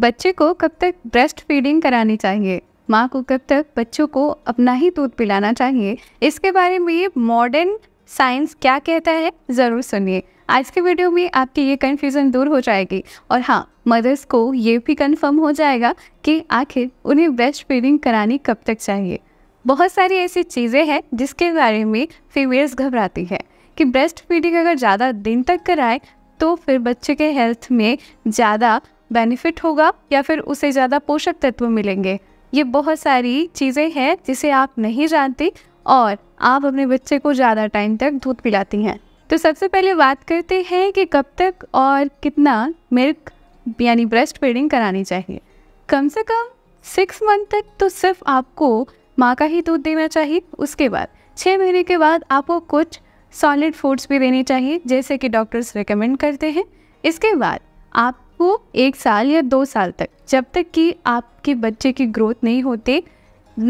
बच्चे को कब तक ब्रेस्ट फीडिंग करानी चाहिए माँ को कब तक बच्चों को अपना ही दूध पिलाना चाहिए इसके बारे में मॉडर्न साइंस क्या कहता है ज़रूर सुनिए आज के वीडियो में आपकी ये कन्फ्यूज़न दूर हो जाएगी और हाँ मदर्स को ये भी कन्फर्म हो जाएगा कि आखिर उन्हें ब्रेस्ट फीडिंग करानी कब तक चाहिए बहुत सारी ऐसी चीज़ें हैं जिसके बारे में फीमेल्स घबराती है कि ब्रेस्ट फीडिंग अगर ज़्यादा दिन तक कराए तो फिर बच्चे के हेल्थ में ज़्यादा बेनिफिट होगा या फिर उसे ज़्यादा पोषक तत्व मिलेंगे ये बहुत सारी चीज़ें हैं जिसे आप नहीं जानती और आप अपने बच्चे को ज़्यादा टाइम तक दूध पिलाती हैं तो सबसे पहले बात करते हैं कि कब तक और कितना मिल्क यानी ब्रेस्ट फीडिंग करानी चाहिए कम से कम सिक्स मंथ तक तो सिर्फ आपको माँ का ही दूध देना चाहिए उसके बाद छः महीने के बाद आपको कुछ सॉलिड फूड्स भी देने चाहिए जैसे कि डॉक्टर्स रिकमेंड करते हैं इसके बाद आप वो एक साल या दो साल तक जब तक कि आपके बच्चे की ग्रोथ नहीं होती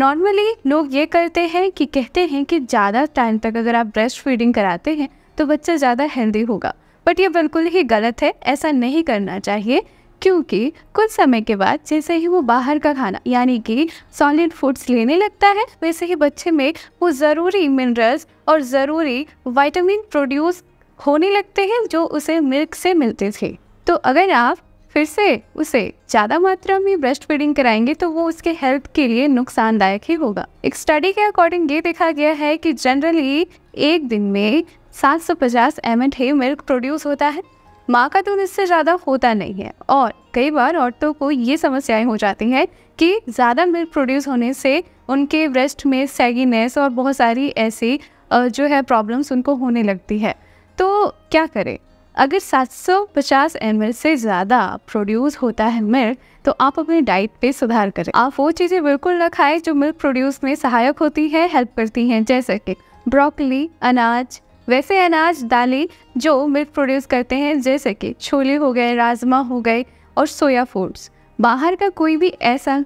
नॉर्मली लोग ये करते हैं कि कहते हैं कि ज़्यादा टाइम तक अगर आप ब्रेस्ट फीडिंग कराते हैं तो बच्चा ज़्यादा हेल्दी होगा बट ये बिल्कुल ही गलत है ऐसा नहीं करना चाहिए क्योंकि कुछ समय के बाद जैसे ही वो बाहर का खाना यानी कि सॉलिड फूड्स लेने लगता है वैसे ही बच्चे में वो ज़रूरी मिनरल्स और ज़रूरी वाइटामिन प्रोड्यूस होने लगते हैं जो उसे मिल्क से मिलते थे तो अगर आप फिर से उसे ज़्यादा मात्रा में ब्रेस्ट फीडिंग कराएंगे तो वो उसके हेल्थ के लिए नुकसानदायक ही होगा एक स्टडी के अकॉर्डिंग ये देखा गया है कि जनरली एक दिन में 750 एम एंड मिल्क प्रोड्यूस होता है माँ का दूध इससे ज़्यादा होता नहीं है और कई बार औरतों को ये समस्याएं हो जाती हैं कि ज़्यादा मिल्क प्रोड्यूस होने से उनके ब्रेस्ट में सैगीनेस और बहुत सारी ऐसी जो है प्रॉब्लम्स उनको होने लगती है तो क्या करें अगर 750 पचास से ज़्यादा प्रोड्यूस होता है मिल्क तो आप अपनी डाइट पे सुधार करें आप वो चीज़ें बिल्कुल न खाएं जो मिल्क प्रोड्यूस में सहायक होती हैं हेल्प करती हैं जैसे कि ब्रोकली अनाज वैसे अनाज दालें जो मिल्क प्रोड्यूस करते हैं जैसे कि छोले हो गए राजमा हो गए और सोया फूड्स बाहर का कोई भी ऐसा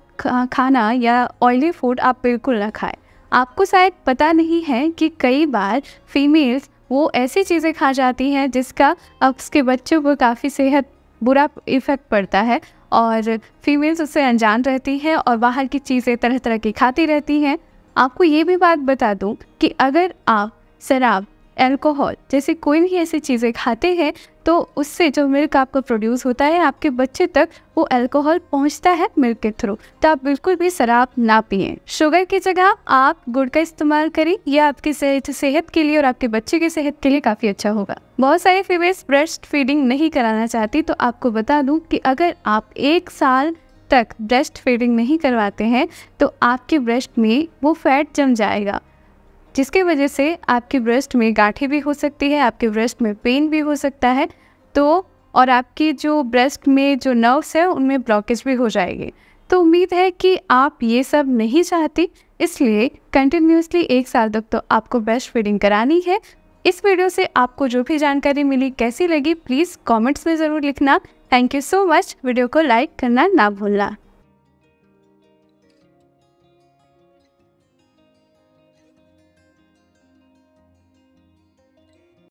खाना या ऑयली फूड आप बिल्कुल ना खाएं आपको शायद पता नहीं है कि कई बार फीमेल्स वो ऐसी चीज़ें खा जाती हैं जिसका अब उसके बच्चों को काफ़ी सेहत बुरा इफ़ेक्ट पड़ता है और फीमेल्स उससे अनजान रहती हैं और बाहर की चीज़ें तरह तरह की खाती रहती हैं आपको ये भी बात बता दूँ कि अगर आप शराब एल्कोहल जैसे कोई भी ऐसी चीज़ें खाते हैं तो उससे जो मिल्क आपको प्रोड्यूस होता है आपके बच्चे तक वो अल्कोहल पहुंचता है मिल्क के थ्रू तो आप बिल्कुल भी शराब ना पिए शुगर की जगह आप गुड़ का इस्तेमाल करें यह आपकी सेहत के लिए और आपके बच्चे की सेहत के लिए काफ़ी अच्छा होगा बहुत सारे फीमेल्स ब्रेस्ट फीडिंग नहीं कराना चाहती तो आपको बता दूँ कि अगर आप एक साल तक ब्रेस्ट फीडिंग नहीं करवाते हैं तो आपके ब्रेस्ट में वो फैट जम जाएगा जिसके वजह से आपके ब्रेस्ट में गाठी भी हो सकती है आपके ब्रेस्ट में पेन भी हो सकता है तो और आपकी जो ब्रेस्ट में जो नर्व्स है उनमें ब्लॉकेज भी हो जाएगी तो उम्मीद है कि आप ये सब नहीं चाहती इसलिए कंटिन्यूसली एक साल तक तो आपको ब्रेस्ट फीडिंग करानी है इस वीडियो से आपको जो भी जानकारी मिली कैसी लगी प्लीज़ कॉमेंट्स में ज़रूर लिखना thank you so much video को लाइक करना ना भूलना